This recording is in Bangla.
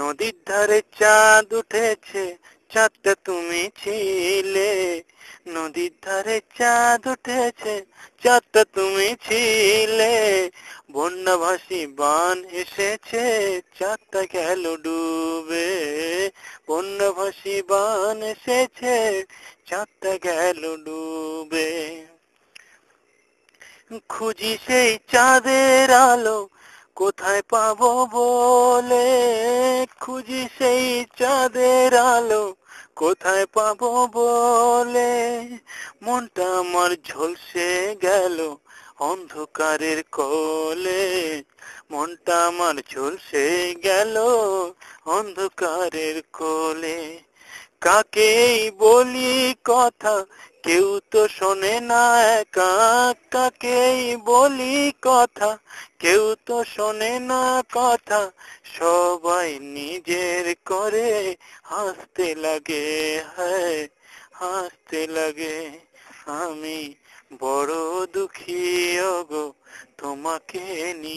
নদীর ধারে চাঁদ উঠেছে চাঁদটা তুমি ছিলে নদীর ধারে চাঁদ উঠেছে চাঁদটা তুমি ছিলে বন্যাভাসী বান এসেছে চাঁদটা গেল ডুবে বন্যাভাসী বান এসেছে চাঁদটা গেল ডুবে খুঁজি সেই চাঁদের আলো কোথায় পাব বলে খুঁজি সেই চাঁদের আলো কোথায় পাব বলে মনটা আমার ঝলসে গেল অন্ধকারের কলে মনটা আমার ঝলসে গেল অন্ধকারের কোলে কাকেই বলি কথা কেউ তো শোনে না একা কাকেই বলি কথা কেউ তো শোনে না কথা সবাই নিজের করে হাসতে লাগে হ্যাঁ হাসতে লাগে আমি বড় দুঃখী গো তোমাকে নিয়ে